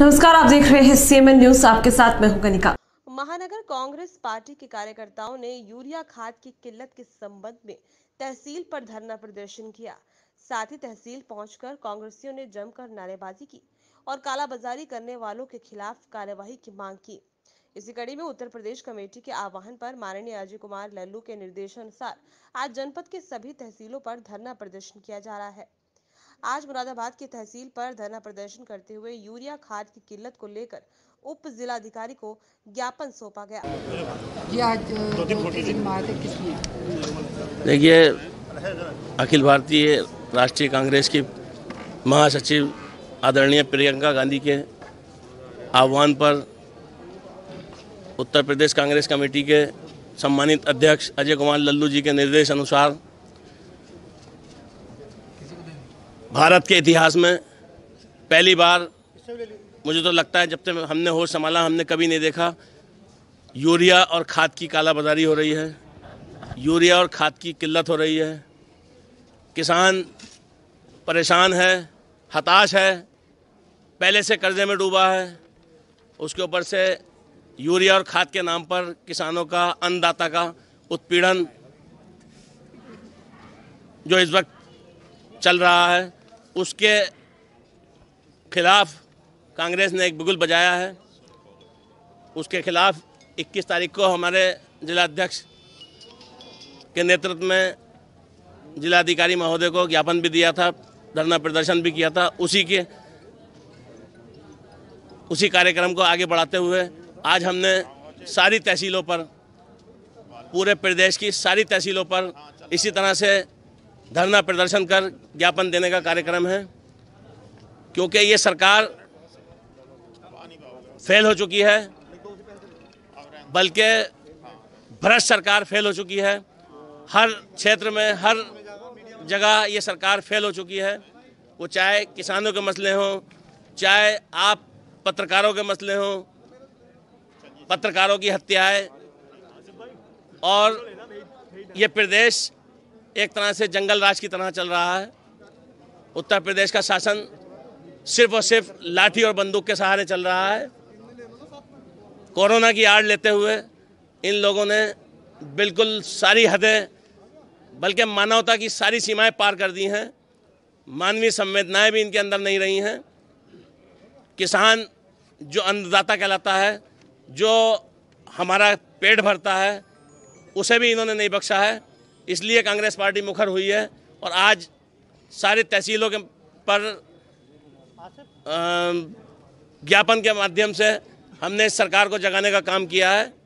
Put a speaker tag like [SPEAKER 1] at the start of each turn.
[SPEAKER 1] नमस्कार आप देख रहे हैं सीएमएन न्यूज आपके साथ मैं हूं कनिका महानगर कांग्रेस पार्टी के कार्यकर्ताओं ने यूरिया खाद की किल्लत के संबंध में तहसील पर धरना प्रदर्शन किया साथ ही तहसील पहुंचकर कांग्रेसियों ने जमकर नारेबाजी की और कालाबाजारी करने वालों के खिलाफ कार्यवाही की मांग की इसी कड़ी में उत्तर प्रदेश कमेटी के आह्वान पर माननीय अजय कुमार लल्लू के निर्देशानुसार आज जनपद के सभी तहसीलों पर धरना प्रदर्शन किया जा रहा है आज मुरादाबाद की तहसील पर धरना प्रदर्शन करते हुए यूरिया खाद की किल्लत को लेकर उप जिलाधिकारी को ज्ञापन सौंपा गया तो
[SPEAKER 2] देखिए अखिल भारतीय राष्ट्रीय कांग्रेस की महासचिव आदरणीय प्रियंका गांधी के आह्वान पर उत्तर प्रदेश कांग्रेस कमेटी के सम्मानित अध्यक्ष अजय कुमार लल्लू जी के निर्देश अनुसार भारत के इतिहास में पहली बार मुझे तो लगता है जब तक हमने होश संभाला हमने कभी नहीं देखा यूरिया और खाद की कालाबाजारी हो रही है यूरिया और खाद की किल्लत हो रही है किसान परेशान है हताश है पहले से कर्जे में डूबा है उसके ऊपर से यूरिया और खाद के नाम पर किसानों का अन्नदाता का उत्पीड़न जो इस वक्त चल रहा है उसके खिलाफ कांग्रेस ने एक बिगुल बजाया है उसके खिलाफ 21 तारीख को हमारे जिलाध्यक्ष के नेतृत्व में जिलाधिकारी महोदय को ज्ञापन भी दिया था धरना प्रदर्शन भी किया था उसी के उसी कार्यक्रम को आगे बढ़ाते हुए आज हमने सारी तहसीलों पर पूरे प्रदेश की सारी तहसीलों पर इसी तरह से धरना प्रदर्शन कर ज्ञापन देने का कार्यक्रम है क्योंकि ये सरकार फेल हो चुकी है बल्कि भ्रष्ट सरकार फेल हो चुकी है हर क्षेत्र में हर जगह ये सरकार फेल हो चुकी है वो चाहे किसानों के मसले हों चाहे आप पत्रकारों के मसले हों पत्रकारों की हत्याएं और ये प्रदेश एक तरह से जंगल राज की तरह चल रहा है उत्तर प्रदेश का शासन सिर्फ और सिर्फ लाठी और बंदूक के सहारे चल रहा है कोरोना की आड़ लेते हुए इन लोगों ने बिल्कुल सारी हदें बल्कि मानवता की सारी सीमाएं पार कर दी हैं मानवीय संवेदनाएं भी इनके अंदर नहीं रही हैं किसान जो अन्नदाता कहलाता है जो हमारा पेट भरता है उसे भी इन्होंने नहीं बख्शा है इसलिए कांग्रेस पार्टी मुखर हुई है और आज सारे तहसीलों के पर ज्ञापन के माध्यम से हमने सरकार को जगाने का काम किया है